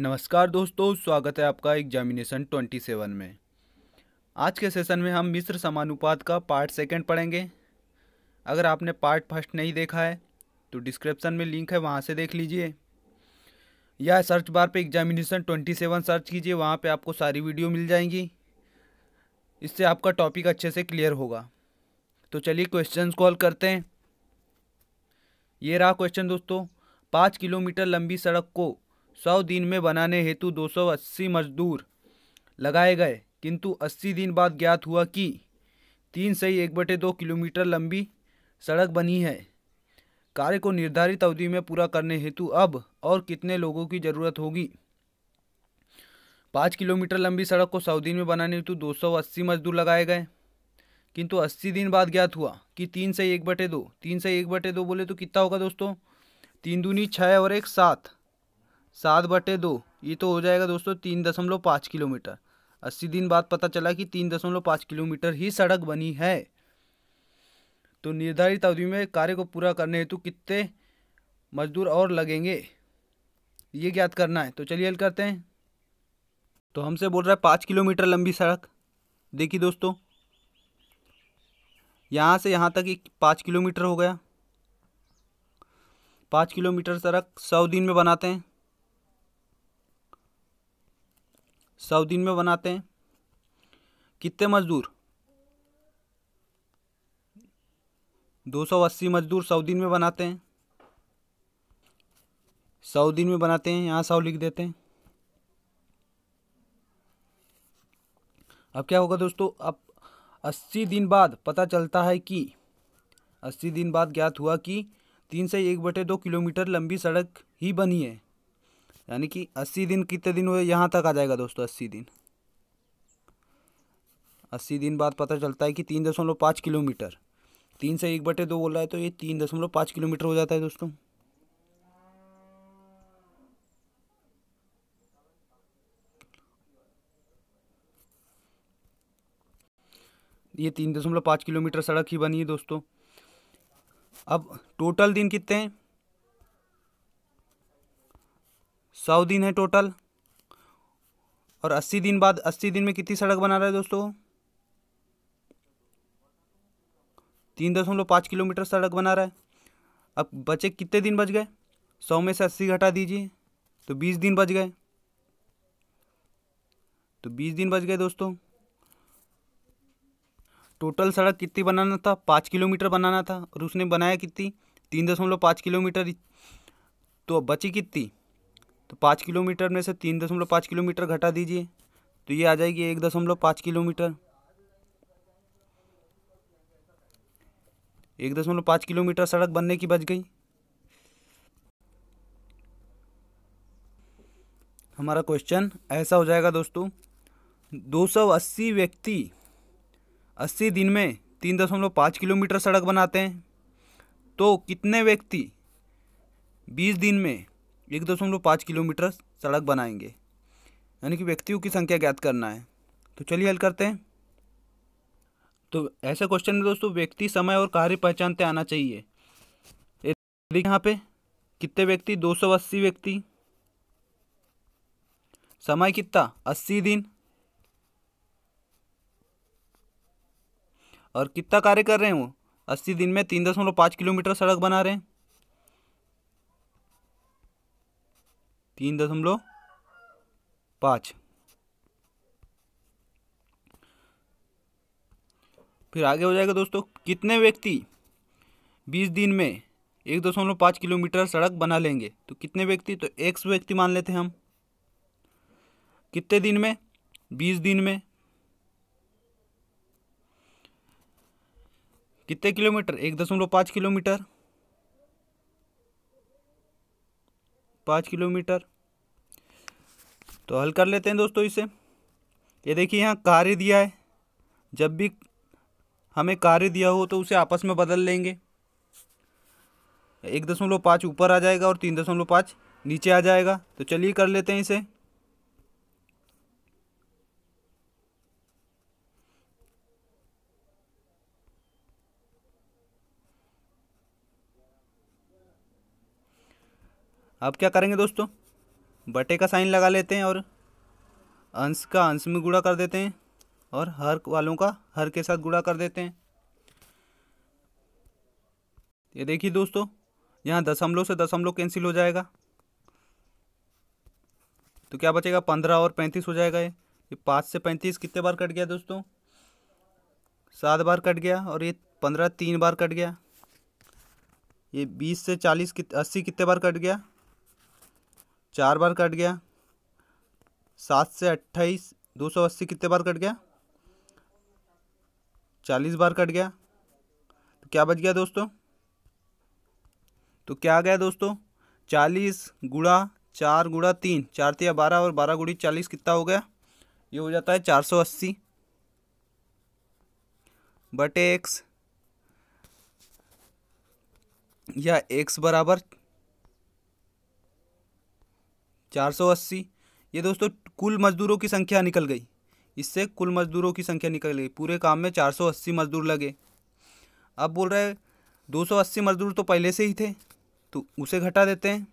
नमस्कार दोस्तों स्वागत है आपका एग्जामिनेशन 27 में आज के सेशन में हम मिश्र समानुपात का पार्ट सेकंड पढ़ेंगे अगर आपने पार्ट फर्स्ट नहीं देखा है तो डिस्क्रिप्शन में लिंक है वहाँ से देख लीजिए या सर्च बार पे एग्जामिनेशन 27 सर्च कीजिए वहाँ पे आपको सारी वीडियो मिल जाएंगी इससे आपका टॉपिक अच्छे से क्लियर होगा तो चलिए क्वेश्चन कॉल करते हैं ये रहा क्वेश्चन दोस्तों पाँच किलोमीटर लंबी सड़क को सौ दिन में बनाने हेतु 280 मजदूर लगाए गए किंतु 80 दिन बाद ज्ञात हुआ कि तीन सही एक बटे दो किलोमीटर लंबी सड़क बनी है कार्य को निर्धारित अवधि में पूरा करने हेतु अब और कितने लोगों की जरूरत होगी पाँच किलोमीटर लंबी सड़क को सौ दिन में बनाने हेतु 280 मजदूर लगाए गए किंतु 80 दिन बाद ज्ञात हुआ कि तीन से एक बटे दो तीन से एक बटे दो बोले तो कितना होगा दोस्तों तीन दूनी छः और एक सात सात बटे दो ये तो हो जाएगा दोस्तों तीन दशमलव पाँच किलोमीटर अस्सी दिन बाद पता चला कि तीन दशमलव पाँच किलोमीटर ही सड़क बनी है तो निर्धारित अवधि में कार्य को पूरा करने हेतु कितने मजदूर और लगेंगे ये ज्ञात करना है तो चलिए हल करते हैं तो हमसे बोल रहा है पाँच किलोमीटर लंबी सड़क देखिए दोस्तों यहाँ से यहाँ तक एक पाँच किलोमीटर हो गया पाँच किलोमीटर सड़क सौ दिन में बनाते हैं सौ दिन में बनाते हैं कितने मजदूर दो सौ अस्सी मजदूर सौ दिन में बनाते हैं सौ दिन में बनाते हैं यहाँ सौ लिख देते हैं अब क्या होगा दोस्तों अब अस्सी दिन बाद पता चलता है कि अस्सी दिन बाद ज्ञात हुआ कि तीन से एक बटे दो किलोमीटर लंबी सड़क ही बनी है यानी कि अस्सी दिन कितने दिन हुए यहाँ तक आ जाएगा दोस्तों अस्सी दिन अस्सी दिन बाद पता चलता है कि तीन दशमलव पाँच किलोमीटर तीन से एक बटे दो बोल रहा है तो ये तीन दशमलव पाँच किलोमीटर हो जाता है दोस्तों ये तीन दशमलव पाँच किलोमीटर सड़क ही बनी है दोस्तों अब टोटल दिन कितने हैं सौ दिन है टोटल और अस्सी दिन बाद अस्सी दिन में कितनी सड़क बना रहा है दोस्तों तीन दशमलव पाँच किलोमीटर सड़क बना रहा है अब बचे कितने दिन बच गए सौ में से अस्सी घटा दीजिए तो बीस दिन बच गए तो बीस दिन बच गए दोस्तों टोटल सड़क कितनी बनाना था पाँच किलोमीटर बनाना था और उसने बनाया कितनी तीन दशमलव पाँच किलोमीटर तो बची कितनी तो पाँच किलोमीटर में से तीन दशमलव पाँच किलोमीटर घटा दीजिए तो ये आ जाएगी एक दशमलव पाँच किलोमीटर एक दशमलव पाँच किलोमीटर सड़क बनने की बच गई हमारा क्वेश्चन ऐसा हो जाएगा दोस्तों 280 व्यक्ति 80 दिन में तीन दशमलव पाँच किलोमीटर सड़क बनाते हैं तो कितने व्यक्ति 20 दिन में एक दशमलव पाँच किलोमीटर सड़क बनाएंगे यानी कि व्यक्तियों की संख्या ज्ञात करना है तो चलिए हल करते हैं तो ऐसे क्वेश्चन में दोस्तों व्यक्ति समय और कार्य पहचानते आना चाहिए यहाँ पे कितने व्यक्ति दो सौ अस्सी व्यक्ति समय कितना अस्सी दिन और कितना कार्य कर रहे हैं वो अस्सी दिन में तीन दशमलव पाँच किलोमीटर सड़क बना रहे हैं तीन दशमलव पाँच फिर आगे हो जाएगा दोस्तों कितने व्यक्ति बीस दिन में एक दशमलव पाँच किलोमीटर सड़क बना लेंगे तो कितने व्यक्ति तो सौ व्यक्ति मान लेते हैं हम कितने दिन में बीस दिन में कितने किलोमीटर एक दशमलव पाँच किलोमीटर पाँच किलोमीटर तो हल कर लेते हैं दोस्तों इसे ये देखिए यहाँ कार्य दिया है जब भी हमें कार्य दिया हो तो उसे आपस में बदल लेंगे एक दशमलव पाँच ऊपर आ जाएगा और तीन दशमलव पाँच नीचे आ जाएगा तो चलिए कर लेते हैं इसे अब क्या करेंगे दोस्तों बटे का साइन लगा लेते हैं और अंश का अंश में गुड़ा कर देते हैं और हर वालों का हर के साथ गुड़ा कर देते हैं ये देखिए दोस्तों यहाँ दशमलव से दशमलव कैंसिल हो जाएगा तो क्या बचेगा पंद्रह और पैंतीस हो जाएगा ये ये पाँच से पैंतीस कितने बार कट गया दोस्तों सात बार कट गया और ये पंद्रह तीन बार कट गया ये बीस से चालीस कित अस्सी कितने बार कट गया चार बार कट गया सात से अट्ठाईस दो सौ अस्सी कितने बार कट गया चालीस बार कट गया तो क्या बच गया दोस्तों तो क्या आ गया दोस्तों चालीस गुड़ा चार गुड़ा तीन चार तिया बारह और बारह गुड़ी चालीस कितना हो गया ये हो जाता है चार सौ अस्सी बटे एक्स या एक्स बराबर चार सौ अस्सी ये दोस्तों कुल मज़दूरों की संख्या निकल गई इससे कुल मज़दूरों की संख्या निकल गई पूरे काम में चार सौ अस्सी मज़दूर लगे अब बोल रहे दो सौ अस्सी मज़दूर तो पहले से ही थे तो उसे घटा देते हैं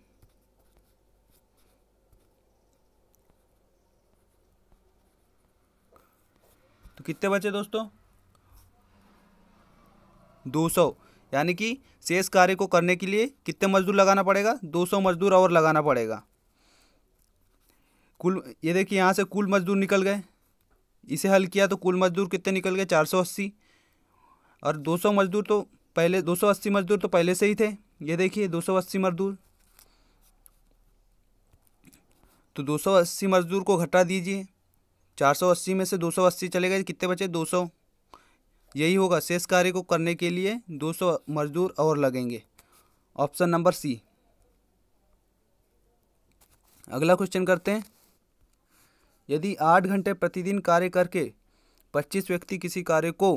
तो कितने बचे दोस्तों दो सौ यानी कि शेष कार्य को करने के लिए कितने मजदूर लगाना पड़ेगा दो सौ मजदूर और लगाना पड़ेगा कुल ये देखिए यहाँ से कुल मजदूर निकल गए इसे हल किया तो कुल मजदूर कितने निकल गए 480 और 200 मजदूर तो पहले 280 मजदूर तो पहले से ही थे ये देखिए 280 मजदूर तो 280 मजदूर को घटा दीजिए 480 में से 280 चले गए कितने बचे 200 यही होगा शेष कार्य को करने के लिए 200 मजदूर और लगेंगे ऑप्शन नंबर सी अगला क्वेश्चन करते हैं यदि आठ घंटे प्रतिदिन कार्य करके पच्चीस व्यक्ति किसी कार्य को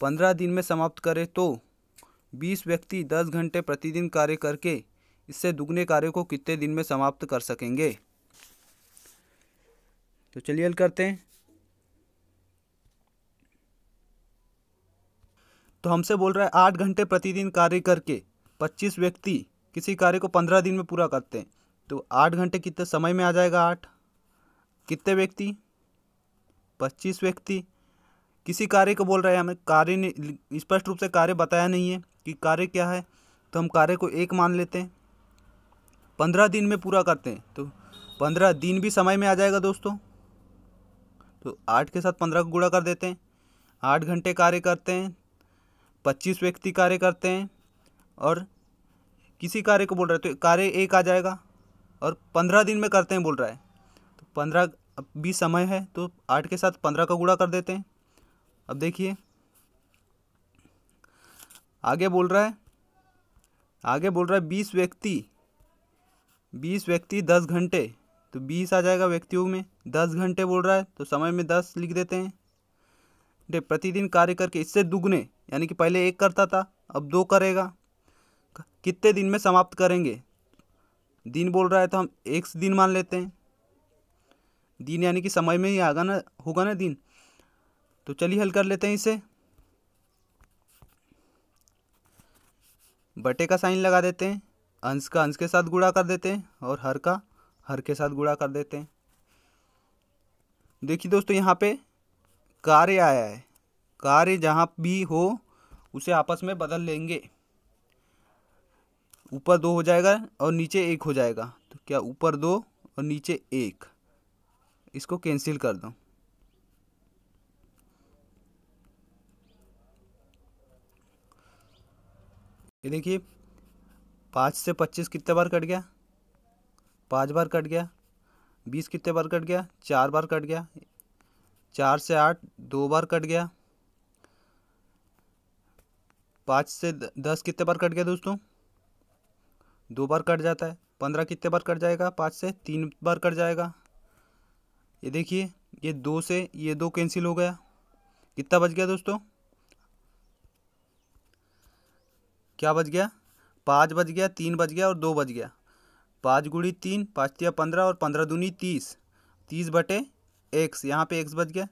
पंद्रह दिन में समाप्त करे तो बीस व्यक्ति दस घंटे प्रतिदिन कार्य करके इससे दुगने कार्य को कितने दिन में समाप्त कर सकेंगे तो चलिए हल करते हैं तो हमसे बोल रहा है आठ घंटे प्रतिदिन कार्य करके पच्चीस व्यक्ति किसी कार्य को पंद्रह दिन में पूरा करते हैं तो आठ घंटे कितने समय में आ जाएगा आठ कितने व्यक्ति पच्चीस व्यक्ति किसी कार्य को बोल रहे हैं हमें कार्य ने स्पष्ट रूप से कार्य बताया नहीं है कि कार्य क्या है तो हम कार्य को एक मान लेते हैं पंद्रह दिन में पूरा करते हैं तो पंद्रह दिन भी समय में आ जाएगा दोस्तों तो आठ के साथ पंद्रह को गुड़ा कर देते हैं आठ घंटे कार्य करते हैं पच्चीस व्यक्ति कार्य करते हैं और किसी कार्य को बोल रहे हैं तो कार्य एक आ जाएगा और पंद्रह दिन में करते हैं बोल रहा है पंद्रह बीस समय है तो आठ के साथ पंद्रह का गुड़ा कर देते हैं अब देखिए आगे बोल रहा है आगे बोल रहा है बीस व्यक्ति बीस व्यक्ति दस घंटे तो बीस आ जाएगा व्यक्तियों में दस घंटे बोल रहा है तो समय में दस लिख देते हैं डे प्रतिदिन कार्य करके इससे दुगने यानी कि पहले एक करता था अब दो करेगा कितने दिन में समाप्त करेंगे दिन बोल रहा है तो हम एक दिन मान लेते हैं दिन यानी कि समय में ही आगा ना होगा ना दिन तो चलिए हल कर लेते हैं इसे बटे का साइन लगा देते हैं अंश का अंश के साथ गुड़ा कर देते हैं और हर का हर के साथ गुड़ा कर देते हैं देखिए दोस्तों यहाँ पे कार्य आया है कार्य जहाँ भी हो उसे आपस में बदल लेंगे ऊपर दो हो जाएगा और नीचे एक हो जाएगा तो क्या ऊपर दो और नीचे एक इसको कैंसिल कर दूँ ये देखिए पाँच से पच्चीस कितने बार कट गया पाँच बार कट गया बीस कितने बार कट गया चार बार कट गया चार से आठ दो बार कट गया पाँच से दस कितने बार कट गया दोस्तों दो बार कट जाता है पंद्रह कितने बार कट जाएगा पाँच से तीन बार कट जाएगा ये देखिए ये दो से ये दो कैंसिल हो गया कितना बच गया दोस्तों क्या बच गया पाँच बच गया तीन बच गया और दो बच गया पाँच गुड़ी तीन पाँच तिया पंद्रह और पंद्रह दूनी तीस तीस बटे एक्स यहाँ पे एक्स बच गया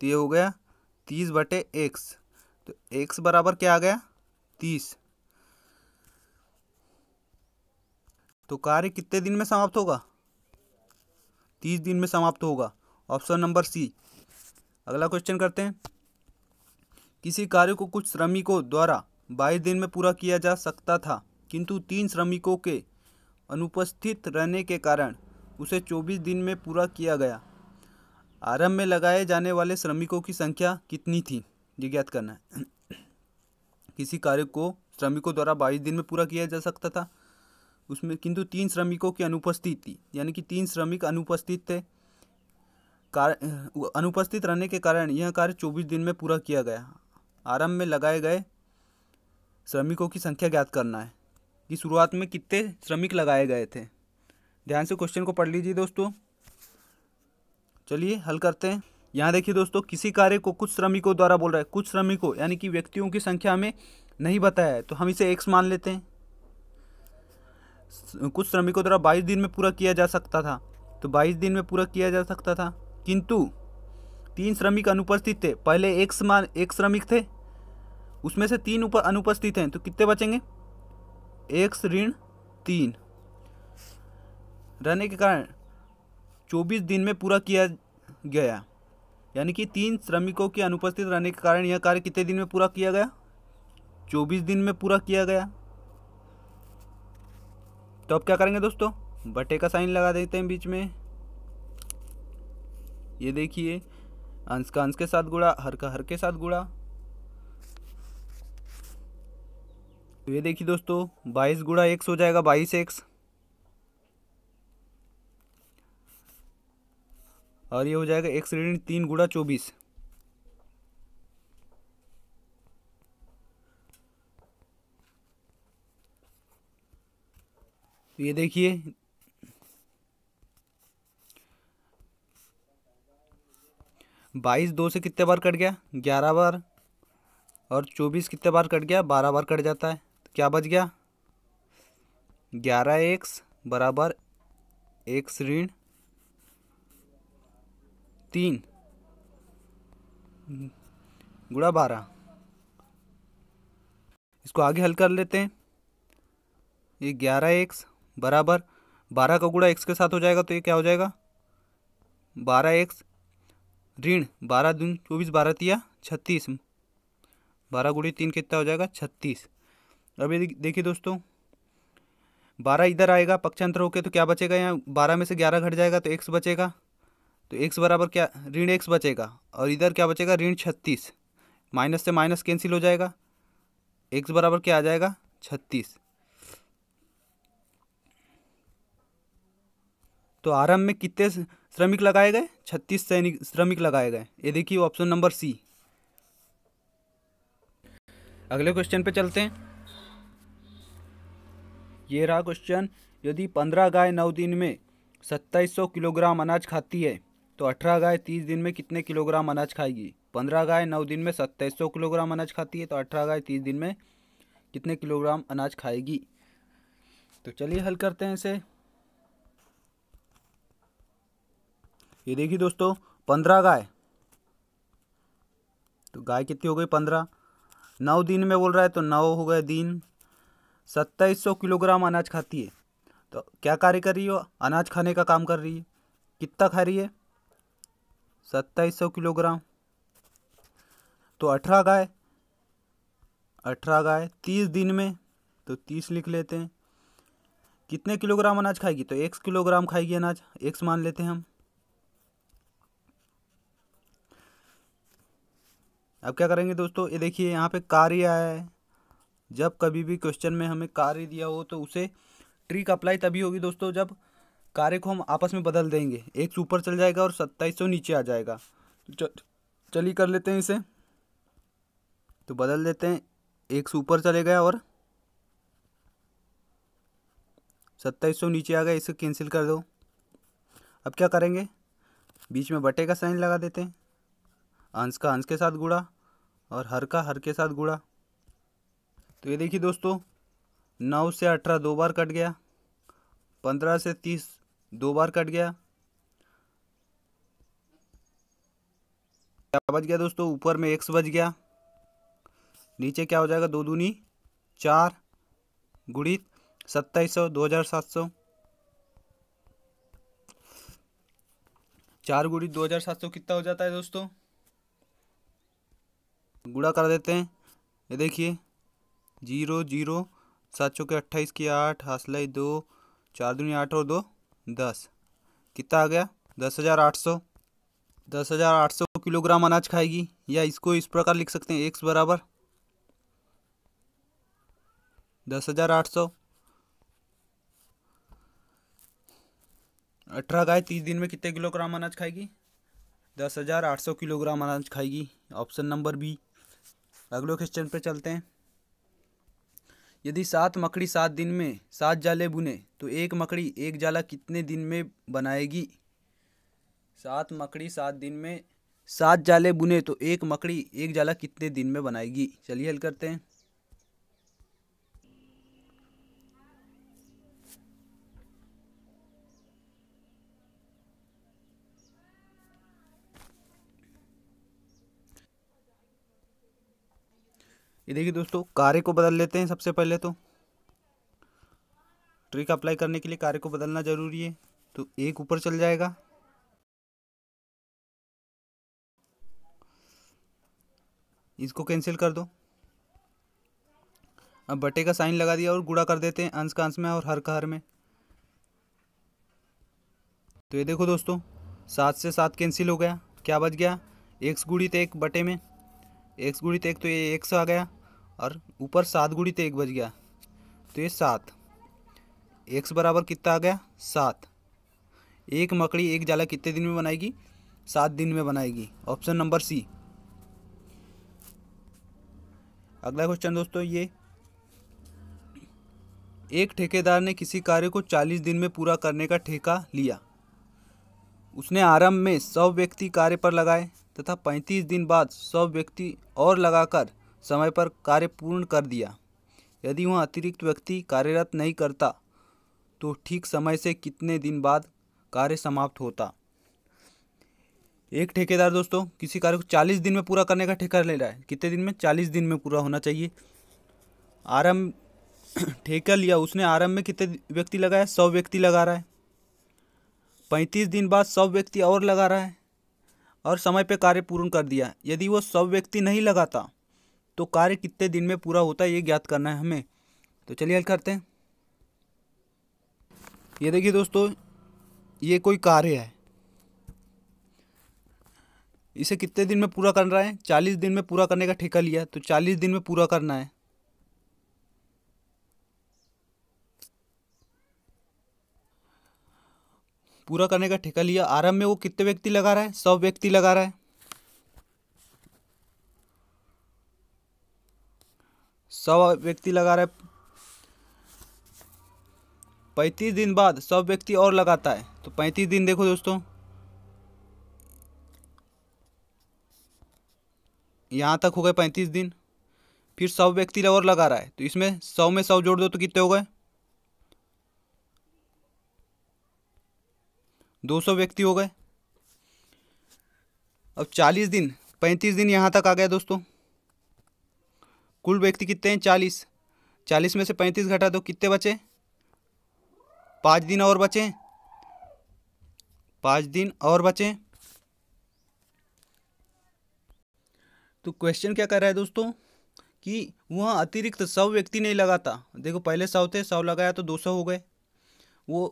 तो ये हो गया तीस बटे एक्स तो एक्स बराबर क्या आ गया तीस तो कार्य कितने दिन में समाप्त होगा तीस दिन में समाप्त होगा ऑप्शन नंबर सी अगला क्वेश्चन करते हैं किसी कार्य को कुछ श्रमिकों द्वारा बाईस दिन में पूरा किया जा सकता था किंतु तीन श्रमिकों के अनुपस्थित रहने के कारण उसे चौबीस दिन में पूरा किया गया आरंभ में लगाए जाने वाले श्रमिकों की संख्या कितनी थी ये ज्ञात करना है किसी कार्य को श्रमिकों द्वारा बाईस दिन में पूरा किया जा सकता था उसमें किंतु तीन श्रमिकों की अनुपस्थिति यानी कि तीन श्रमिक अनुपस्थित थे अनुपस्थित रहने के कारण यह कार्य चौबीस दिन में पूरा किया गया आरंभ में लगाए गए श्रमिकों की संख्या ज्ञात करना है कि शुरुआत में कितने श्रमिक लगाए गए थे ध्यान से क्वेश्चन को पढ़ लीजिए दोस्तों चलिए हल करते हैं यहाँ देखिए दोस्तों किसी कार्य को कुछ श्रमिकों द्वारा बोल रहा है कुछ श्रमिकों यानी कि व्यक्तियों की संख्या में नहीं बताया है तो हम इसे एक्स मान लेते हैं कुछ श्रमिकों द्वारा बाईस दिन में पूरा किया जा सकता था तो बाईस दिन में पूरा किया जा सकता था किंतु तीन श्रमिक अनुपस्थित थे पहले एक समान एक श्रमिक थे उसमें से तीन ऊपर अनुपस्थित हैं तो कितने बचेंगे एक ऋण तीन रहने के कारण चौबीस दिन में पूरा किया गया यानी कि तीन श्रमिकों के अनुपस्थित रहने के कारण यह कार्य कितने दिन में पूरा किया गया चौबीस दिन में पूरा किया गया तो अब क्या करेंगे दोस्तों बटे का साइन लगा देते हैं बीच में ये देखिए अंश का अंश के साथ गुड़ा हर का हर के साथ गुड़ा तो ये देखिए दोस्तों बाईस गुड़ा एक्स हो जाएगा बाईस एक्स और ये हो जाएगा एक्स ऋण तीन गुड़ा चौबीस तो ये देखिए बाईस दो से कितने बार कट गया ग्यारह बार और चौबीस कितने बार कट गया बारह बार कट जाता है तो क्या बच गया ग्यारह एक्स बराबर एक्स ऋण तीन गुड़ा बारह इसको आगे हल कर लेते हैं ये ग्यारह एक्स बराबर बारह का गुड़ा एक्स के साथ हो जाएगा तो ये क्या हो जाएगा बारह एक्स ऋण बारह दून चौबीस बारह तिया छत्तीस बारह गुड़ी तीन कितना हो जाएगा छत्तीस अब ये देखिए दोस्तों बारह इधर आएगा पक्षांतर होकर तो क्या बचेगा यहाँ बारह में से ग्यारह घट जाएगा तो एक्स बचेगा तो एक्स बराबर क्या ऋण एक्स बचेगा और इधर क्या बचेगा ऋण छत्तीस माइनस से माइनस कैंसिल हो जाएगा एक्स बराबर क्या आ जाएगा छत्तीस तो आरंभ में कितने श्रमिक लगाए गए छत्तीस सैनिक श्रमिक लगाए गए ये देखिए ऑप्शन नंबर सी अगले क्वेश्चन पे चलते हैं ये रहा क्वेश्चन यदि पंद्रह गाय नौ दिन में सत्ताईस सौ किलोग्राम अनाज खाती है तो अठारह गाय तीस दिन में कितने किलोग्राम अनाज खाएगी पंद्रह गाय नौ दिन में सत्ताईस सौ किलोग्राम अनाज खाती है तो अठारह गाय तीस दिन में कितने किलोग्राम अनाज खाएगी तो चलिए हल करते हैं इसे ये देखिए दोस्तों पंद्रह गाय तो गाय कितनी हो गई पंद्रह नौ दिन में बोल रहा है तो नौ हो गए दिन सत्ताईस सौ किलोग्राम अनाज खाती है तो क्या कार्य कर रही हो अनाज खाने का काम कर रही है कितना खा रही है सत्ताईस सौ किलोग्राम तो अठारह गाय अठारह गाय तीस दिन में तो तीस लिख लेते हैं कितने किलोग्राम अनाज खाएगी तो एक किलोग्राम खाएगी अनाज एक्स मान लेते हैं हम अब क्या करेंगे दोस्तों ये देखिए यहाँ पे कार्य है जब कभी भी क्वेश्चन में हमें कार्य दिया हो तो उसे ट्रिक अप्लाई तभी होगी दोस्तों जब कार्य को हम आपस में बदल देंगे एक से ऊपर चल जाएगा और सत्ताईस सौ नीचे आ जाएगा चलिए कर लेते हैं इसे तो बदल देते हैं एक से ऊपर चले गया और सत्ताईस सौ नीचे आ गया इसे कैंसिल कर दो अब क्या करेंगे बीच में बटे का साइन लगा देते हैं अंश का अंश के साथ गुड़ा और हर का हर के साथ गुड़ा तो ये देखिए दोस्तों नौ से अठारह दो बार कट गया पंद्रह से तीस दो बार कट गया क्या बज गया दोस्तों ऊपर में एक्स बज गया नीचे क्या हो जाएगा दो दूनी चार गुड़ित सत्ताईस सौ दो हज़ार सात सौ चार गुड़ी दो हज़ार सात सौ कितना हो जाता है दोस्तों गुड़ा कर देते हैं ये देखिए जीरो जीरो सात सौ के अट्ठाईस की आठ हासलाई दो चार दूनी आठ और दो दस कितना आ गया दस हज़ार आठ सौ दस हज़ार आठ सौ किलोग्राम अनाज खाएगी या इसको इस प्रकार लिख सकते हैं एक्स बराबर दस हज़ार आठ सौ अठारह गाय तीस दिन में कितने किलोग्राम अनाज खाएगी दस हज़ार आठ सौ किलोग्राम अनाज खाएगी ऑप्शन नंबर बी अगले क्वेश्चन पर चलते हैं यदि सात मकड़ी सात दिन में सात जाले बुने तो एक मकड़ी एक जाला कितने दिन में बनाएगी सात मकड़ी सात दिन में सात जाले बुने तो एक मकड़ी एक जाला कितने दिन में बनाएगी चलिए हल करते हैं ये देखिए दोस्तों कार्य को बदल लेते हैं सबसे पहले तो ट्रिक अप्लाई करने के लिए कार्य को बदलना ज़रूरी है तो एक ऊपर चल जाएगा इसको कैंसिल कर दो अब बटे का साइन लगा दिया और गुड़ा कर देते हैं अंश का अंश में और हर का हर में तो ये देखो दोस्तों सात से सात कैंसिल हो गया क्या बच गया एक्स गुड़ित एक बटे में एक्स गुड़ित एक तो ये एक्स आ गया और ऊपर सात गुड़ी तो एक बज गया तो ये सात एक्स बराबर कितना आ गया सात एक मकड़ी एक जाला कितने दिन में बनाएगी सात दिन में बनाएगी ऑप्शन नंबर सी अगला क्वेश्चन दोस्तों ये एक ठेकेदार ने किसी कार्य को चालीस दिन में पूरा करने का ठेका लिया उसने आरंभ में सौ व्यक्ति कार्य पर लगाए तथा पैंतीस दिन बाद सौ व्यक्ति और लगाकर समय पर कार्य पूर्ण कर दिया यदि वह अतिरिक्त व्यक्ति कार्यरत नहीं करता तो ठीक समय से कितने दिन बाद कार्य समाप्त होता एक ठेकेदार दोस्तों किसी कार्य को चालीस दिन में पूरा करने का ठेका ले रहा है कितने दिन में चालीस दिन में पूरा होना चाहिए आरम्भ ठेका लिया उसने आरम्भ में कितने व्यक्ति लगाया सौ व्यक्ति लगा रहा है पैंतीस दिन बाद सौ व्यक्ति और लगा रहा है और समय पर कार्य पूर्ण कर दिया यदि वो सौ व्यक्ति नहीं लगाता तो कार्य कितने दिन में पूरा होता है ये ज्ञात करना है हमें तो चलिए हल करते हैं ये देखिए दोस्तों ये कोई कार्य है इसे कितने दिन में पूरा करना है चालीस दिन में पूरा करने का ठेका लिया तो चालीस दिन में पूरा करना है पूरा करने का ठेका लिया आरंभ में वो कितने व्यक्ति लगा रहा है सौ व्यक्ति लगा रहा है सब व्यक्ति लगा रहा है पैंतीस दिन बाद सब व्यक्ति और लगाता है तो पैंतीस दिन देखो दोस्तों यहाँ तक हो गए पैंतीस दिन फिर सौ व्यक्ति और लगा रहा है तो इसमें सौ में सौ जोड़ दो तो कितने हो गए दो सौ व्यक्ति हो गए अब चालीस दिन पैंतीस दिन यहाँ तक आ गया दोस्तों कुल व्यक्ति कितने हैं चालीस चालीस में से पैंतीस घटा दो कितने बचे पाँच दिन और बचे पाँच दिन और बचे तो क्वेश्चन क्या कर रहा है दोस्तों कि वह अतिरिक्त सौ व्यक्ति नहीं लगाता देखो पहले सौ थे सौ लगाया तो दो सौ हो गए वो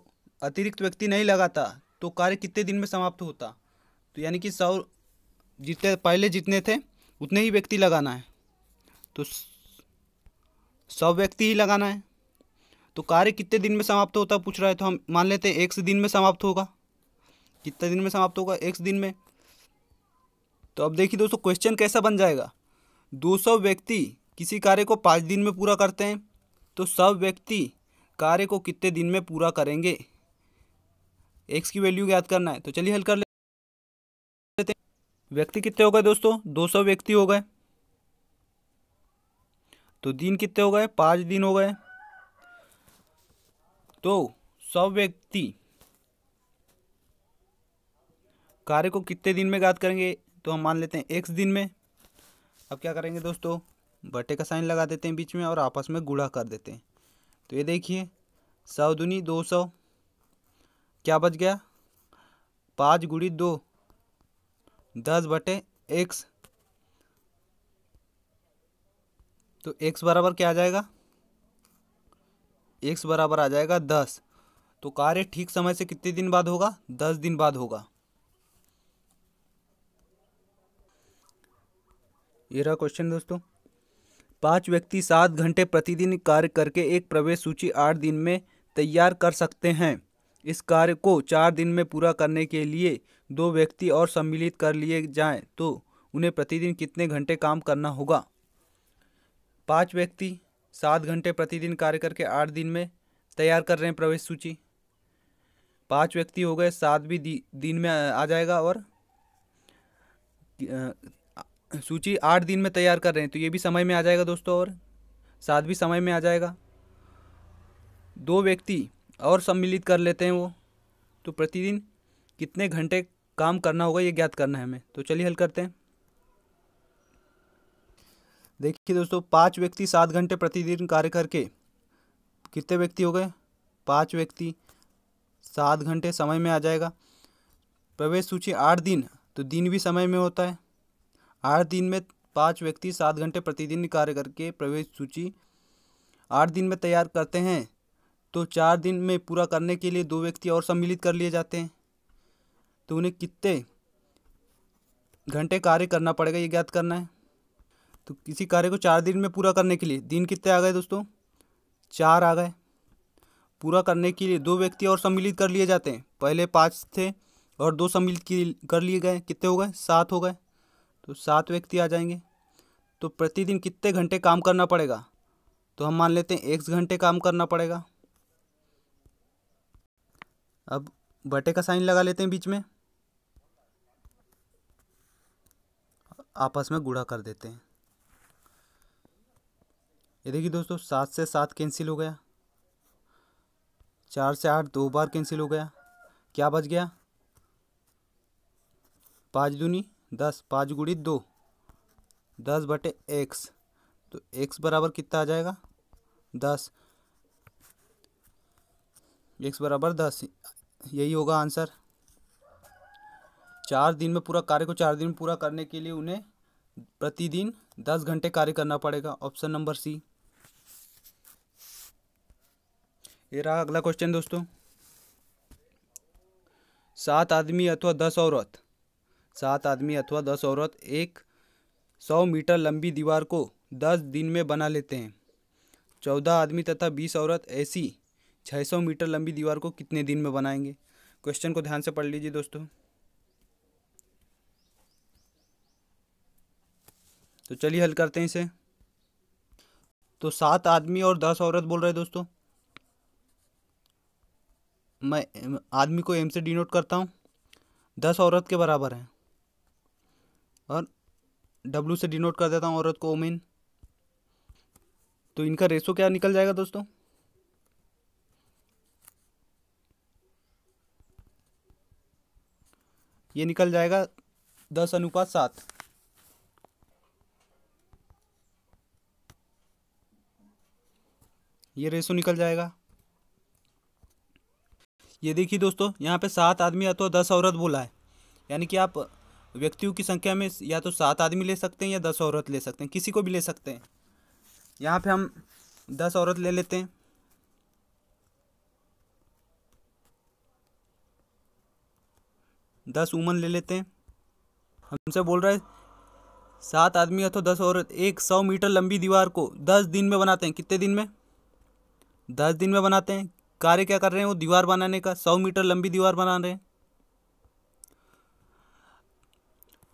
अतिरिक्त व्यक्ति नहीं लगाता तो कार्य कितने दिन में समाप्त होता तो यानी कि सौ जितने पहले जितने थे उतने ही व्यक्ति लगाना है तो सौ व्यक्ति ही लगाना है तो कार्य कितने दिन में समाप्त होता पूछ रहा है तो हम मान लेते हैं एक दिन में समाप्त होगा कितने दिन में समाप्त होगा एक दिन में तो अब देखिए दोस्तों क्वेश्चन कैसा बन जाएगा 200 व्यक्ति किसी कार्य को पाँच दिन में पूरा करते हैं तो सब व्यक्ति कार्य को कितने दिन में पूरा करेंगे एक्स की वैल्यू याद करना है तो चलिए हल कर लेते हैं व्यक्ति कितने हो गए दोस्तों 200 व्यक्ति हो गए तो दिन कितने हो गए पाँच दिन हो गए तो सब व्यक्ति कार्य को कितने दिन में याद करेंगे तो हम मान लेते हैं एक्स दिन में अब क्या करेंगे दोस्तों बटे का साइन लगा देते हैं बीच में और आपस में गुड़ा कर देते हैं तो ये देखिए सौ दुनी दो सौ क्या बच गया पाँच गुड़ी दो दस बटे एक्स तो एक्स बराबर क्या आ जाएगा एक्स बराबर आ जाएगा दस तो कार्य ठीक समय से कितने दिन बाद होगा दस दिन बाद होगा ये रहा क्वेश्चन दोस्तों पांच व्यक्ति सात घंटे प्रतिदिन कार्य करके एक प्रवेश सूची आठ दिन में तैयार कर सकते हैं इस कार्य को चार दिन में पूरा करने के लिए दो व्यक्ति और सम्मिलित कर लिए जाएं तो उन्हें प्रतिदिन कितने घंटे काम करना होगा पाँच व्यक्ति सात घंटे प्रतिदिन कार्य करके आठ दिन में तैयार कर रहे हैं प्रवेश सूची पाँच व्यक्ति हो गए सात भी दिन में आ जाएगा और सूची आठ दिन में तैयार कर रहे हैं तो ये भी समय में आ जाएगा दोस्तों और सात भी समय में आ जाएगा दो व्यक्ति और सम्मिलित कर लेते हैं वो तो प्रतिदिन कितने घंटे काम करना होगा ये ज्ञात करना है हमें तो चलिए हल करते हैं देखिए दोस्तों पाँच व्यक्ति सात घंटे प्रतिदिन कार्य करके कितने व्यक्ति हो गए पाँच व्यक्ति सात घंटे समय में आ जाएगा प्रवेश सूची आठ दिन तो दिन भी समय में होता है आठ दिन में पाँच व्यक्ति सात घंटे प्रतिदिन कार्य करके प्रवेश सूची आठ दिन में तैयार करते हैं तो चार दिन में पूरा करने के लिए दो व्यक्ति और सम्मिलित कर लिए जाते हैं तो उन्हें कितने घंटे कार्य करना पड़ेगा ये ज्ञात करना है तो किसी कार्य को चार दिन में पूरा करने के लिए दिन कितने आ गए दोस्तों चार आ गए पूरा करने के लिए दो व्यक्ति और सम्मिलित कर लिए जाते हैं पहले पाँच थे और दो सम्मिलित कर लिए गए कितने हो गए सात हो गए तो सात व्यक्ति आ जाएंगे तो प्रतिदिन कितने घंटे काम करना पड़ेगा तो हम मान लेते हैं एक घंटे काम करना पड़ेगा अब बटे का साइन लगा लेते हैं बीच में आपस में गुड़ा कर देते हैं ये देखिए दोस्तों सात से सात कैंसिल हो गया चार से आठ दो बार कैंसिल हो गया क्या बच गया पाँच दूनी दस पाँच गुड़ी दो दस बटे एक्स तो एक्स बराबर कितना आ जाएगा दस एक्स बराबर दस यही होगा आंसर चार दिन में पूरा कार्य को चार दिन पूरा करने के लिए उन्हें प्रतिदिन दस घंटे कार्य करना पड़ेगा ऑप्शन नंबर सी ये रहा अगला क्वेश्चन दोस्तों सात आदमी अथवा दस औरत सात आदमी अथवा दस औरत एक सौ मीटर लंबी दीवार को दस दिन में बना लेते हैं चौदह आदमी तथा बीस औरत ऐसी छः सौ मीटर लंबी दीवार को कितने दिन में बनाएंगे क्वेश्चन को ध्यान से पढ़ लीजिए दोस्तों तो चलिए हल करते हैं इसे तो सात आदमी और दस औरत बोल रहे दोस्तों मैं आदमी को एम से डिनोट करता हूँ दस औरत के बराबर है और डब्लू से डिनोट कर देता हूँ औरत को ओमेन तो इनका रेशो क्या निकल जाएगा दोस्तों ये निकल जाएगा दस अनुपात सात ये रेशो निकल जाएगा ये देखिए दोस्तों यहाँ पे सात आदमी या तो दस औरत बोला है यानी कि आप व्यक्तियों की संख्या में या तो सात आदमी ले सकते हैं या दस औरत ले सकते हैं किसी को भी ले सकते हैं यहाँ पे हम दस औरत ले लेते हैं दस उमन ले लेते हैं हमसे बोल रहा है सात आदमी अथवा तो दस औरत एक सौ मीटर लंबी दीवार को दस दिन में बनाते हैं कितने दिन में दस दिन में बनाते हैं कार्य क्या कर रहे हैं वो दीवार बनाने का सौ मीटर लंबी दीवार बना रहे हैं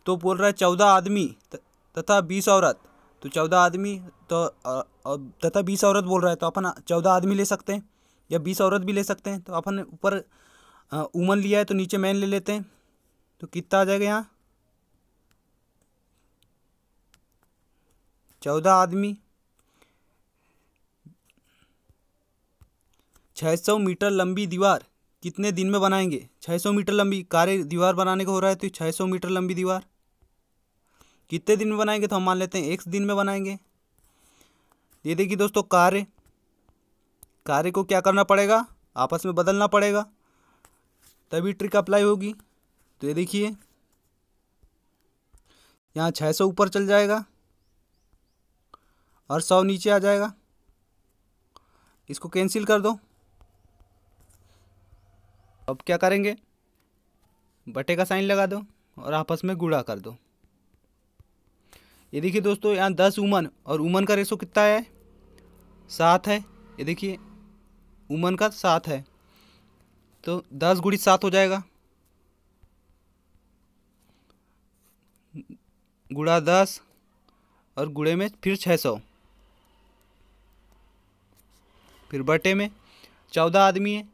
तो बोल रहा है चौदह आदमी तथा बीस औरत तो चौदह आदमी तो तथा बीस औरत बोल रहा है तो अपन चौदह आदमी ले सकते हैं या बीस औरत भी ले सकते हैं तो अपन ऊपर उमन लिया है तो नीचे मैन ले लेते हैं तो कितना आ जाएगा यहाँ चौदह आदमी 600 मीटर लंबी दीवार कितने दिन में बनाएंगे 600 मीटर लंबी कार्य दीवार बनाने का हो रहा है तो 600 मीटर लंबी दीवार कितने दिन में बनाएंगे तो हम मान लेते हैं एक दिन में बनाएंगे ये देखिए दोस्तों कार्य कार्य को क्या करना पड़ेगा आपस में बदलना पड़ेगा तभी ट्रिक अप्लाई होगी तो ये देखिए यहाँ छः सौ ऊपर चल जाएगा और सौ नीचे आ जाएगा इसको कैंसिल कर दो अब क्या करेंगे बटे का साइन लगा दो और आपस में गुड़ा कर दो ये देखिए दोस्तों यहाँ दस उमन और उमन का रेशो कितना है सात है ये देखिए उमन का सात है तो दस गुड़ी सात हो जाएगा गुड़ा दस और गुड़े में फिर छः सौ फिर बटे में चौदह आदमी है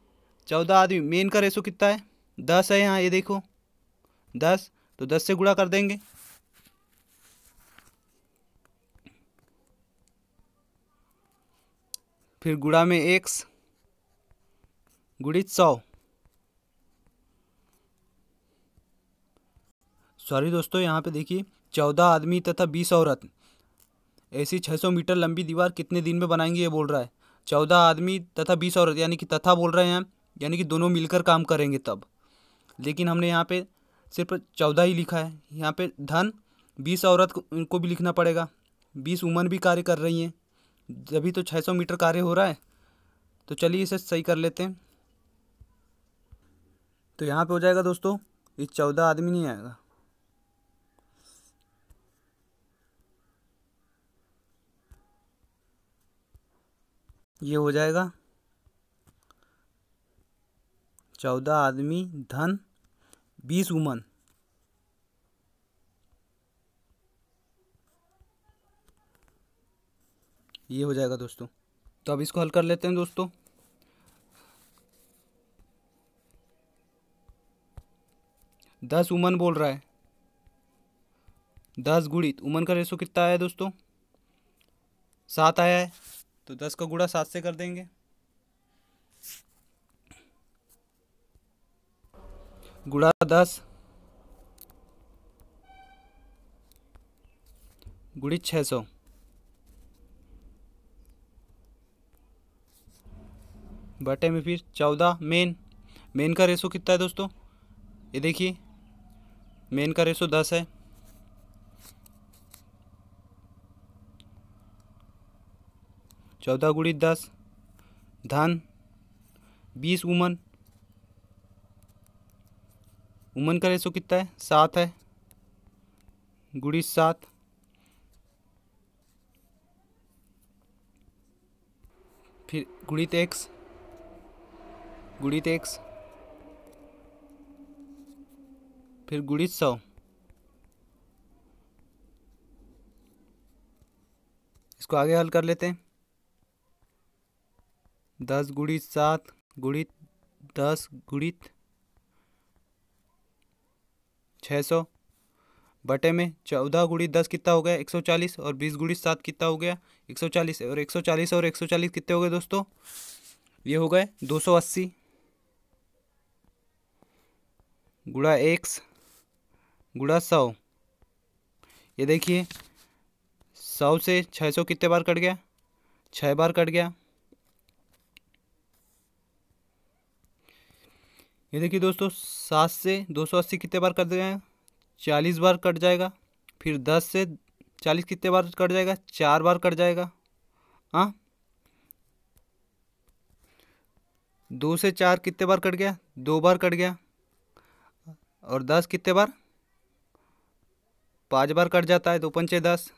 चौदह आदमी मेन का रेशो कितना है दस है यहाँ ये देखो दस तो दस से गुणा कर देंगे फिर गुड़ा में एक्स गुणित सौ सॉरी दोस्तों यहाँ पे देखिए चौदह आदमी तथा बीस औरत ऐसी छः सौ मीटर लंबी दीवार कितने दिन में बनाएंगे ये बोल रहा है चौदह आदमी तथा बीस औरत यानी कि तथा बोल रहे हैं यानी कि दोनों मिलकर काम करेंगे तब लेकिन हमने यहाँ पे सिर्फ चौदह ही लिखा है यहाँ पे धन बीस औरत को भी लिखना पड़ेगा बीस उमन भी कार्य कर रही हैं जभी तो छः सौ मीटर कार्य हो रहा है तो चलिए इसे सही कर लेते हैं तो यहाँ पे हो जाएगा दोस्तों ये चौदह आदमी नहीं आएगा ये हो जाएगा चौदह आदमी धन बीस वुमन ये हो जाएगा दोस्तों तो अब इसको हल कर लेते हैं दोस्तों दस उमन बोल रहा है दस गुड़ित उमन का रेशो कितना आया दोस्तों सात आया है तो दस का गुड़ा सात से कर देंगे गुड़ा दस गुड़ी छः सौ बटे में फिर चौदह मेन मेन का रेशो कितना है दोस्तों ये देखिए मेन का रेशो दस है चौदह गुड़ी दस धन बीस उमन वुमन का रेशो कितना है सात है गुड़ी सात फिर गुड़ित तो एक्स गुड़ित तो एक्स फिर गुड़ित सौ इसको आगे हल कर लेते हैं दस गुड़ित सात गुड़ित दस गुड़ित छः सौ बटे में चौदह गुड़ी दस कितना हो गया एक सौ चालीस और बीस गुड़ी सात कितना हो गया एक सौ चालीस और एक सौ चालीस और एक सौ चालीस कितने हो गए दोस्तों ये हो गए दो सौ अस्सी गुड़ा एक्स गुड़ा सौ ये देखिए सौ से छः सौ कितने बार कट गया छः बार कट गया ये देखिए दोस्तों सात से दो सौ अस्सी कितने बार कट जाएगा चालीस बार कट जाएगा फिर दस से चालीस कितने बार कट जाएगा चार बार कट जाएगा हाँ दो से चार कितने बार कट गया दो बार कट गया और दस कितने बार पाँच बार कट जाता है दो तो पंचे दस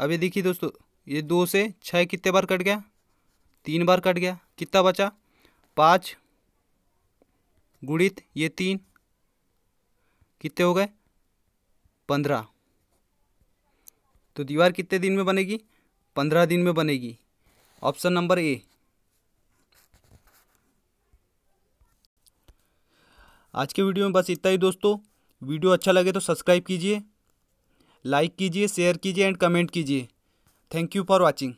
अब ये देखिए दोस्तों ये दो से छः कितने बार कट गया तीन बार कट गया कितना बचा पाँच गुणित ये तीन कितने हो गए पंद्रह तो दीवार कितने दिन में बनेगी पंद्रह दिन में बनेगी ऑप्शन नंबर ए आज के वीडियो में बस इतना ही दोस्तों वीडियो अच्छा लगे तो सब्सक्राइब कीजिए लाइक कीजिए शेयर कीजिए एंड कमेंट कीजिए थैंक यू फॉर वॉचिंग